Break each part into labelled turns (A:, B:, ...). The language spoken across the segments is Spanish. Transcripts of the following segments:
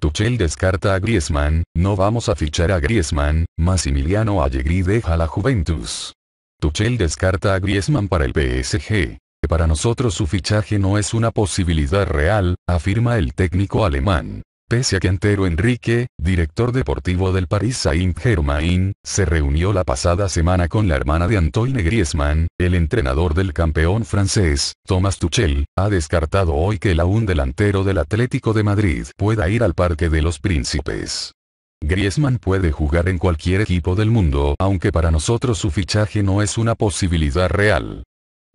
A: Tuchel descarta a Griezmann, no vamos a fichar a Griezmann, Massimiliano Allegri deja la Juventus. Tuchel descarta a Griezmann para el PSG. Para nosotros su fichaje no es una posibilidad real, afirma el técnico alemán pese a que Antero Enrique, director deportivo del Paris Saint-Germain, se reunió la pasada semana con la hermana de Antoine Griezmann, el entrenador del campeón francés, Thomas Tuchel, ha descartado hoy que el aún delantero del Atlético de Madrid pueda ir al Parque de los Príncipes. Griezmann puede jugar en cualquier equipo del mundo, aunque para nosotros su fichaje no es una posibilidad real.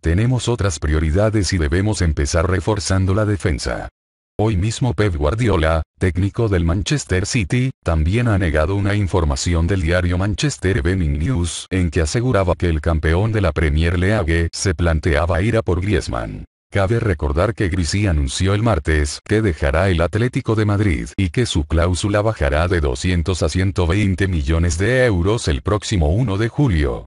A: Tenemos otras prioridades y debemos empezar reforzando la defensa. Hoy mismo Pep Guardiola, técnico del Manchester City, también ha negado una información del diario Manchester Evening News en que aseguraba que el campeón de la Premier League se planteaba ir a por Griezmann. Cabe recordar que Grisi anunció el martes que dejará el Atlético de Madrid y que su cláusula bajará de 200 a 120 millones de euros el próximo 1 de julio.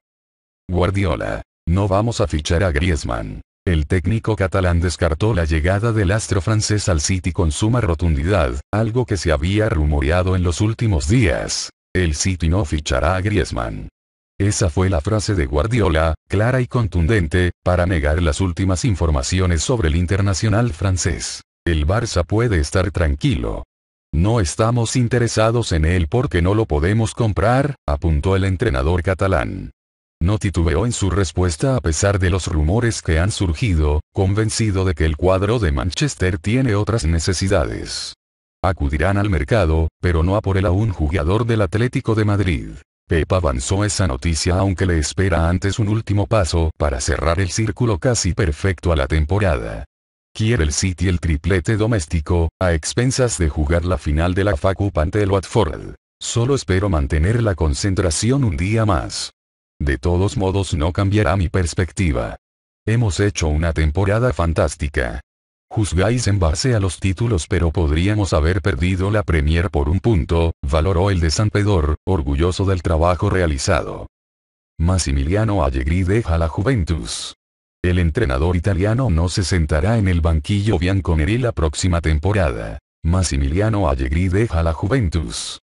A: Guardiola. No vamos a fichar a Griezmann. El técnico catalán descartó la llegada del astro francés al City con suma rotundidad, algo que se había rumoreado en los últimos días. El City no fichará a Griezmann. Esa fue la frase de Guardiola, clara y contundente, para negar las últimas informaciones sobre el internacional francés. El Barça puede estar tranquilo. No estamos interesados en él porque no lo podemos comprar, apuntó el entrenador catalán. No titubeó en su respuesta a pesar de los rumores que han surgido, convencido de que el cuadro de Manchester tiene otras necesidades. Acudirán al mercado, pero no a por el a un jugador del Atlético de Madrid. Pep avanzó esa noticia aunque le espera antes un último paso para cerrar el círculo casi perfecto a la temporada. Quiere el City el triplete doméstico, a expensas de jugar la final de la FA Cup ante el Watford. Solo espero mantener la concentración un día más. De todos modos no cambiará mi perspectiva. Hemos hecho una temporada fantástica. Juzgáis en base a los títulos pero podríamos haber perdido la Premier por un punto, valoró el de San orgulloso del trabajo realizado. Massimiliano Allegri deja la Juventus. El entrenador italiano no se sentará en el banquillo Bianconeri la próxima temporada. Massimiliano Allegri deja la Juventus.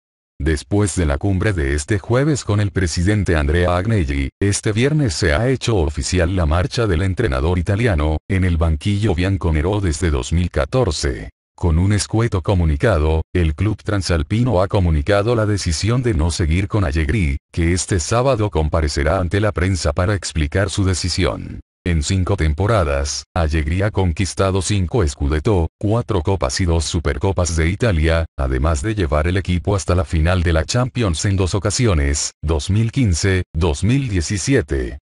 A: Después de la cumbre de este jueves con el presidente Andrea Agnelli, este viernes se ha hecho oficial la marcha del entrenador italiano, en el banquillo bianconero desde 2014. Con un escueto comunicado, el club transalpino ha comunicado la decisión de no seguir con Allegri, que este sábado comparecerá ante la prensa para explicar su decisión. En cinco temporadas, Allegri ha conquistado cinco Scudetto, cuatro Copas y dos Supercopas de Italia, además de llevar el equipo hasta la final de la Champions en dos ocasiones, 2015, 2017.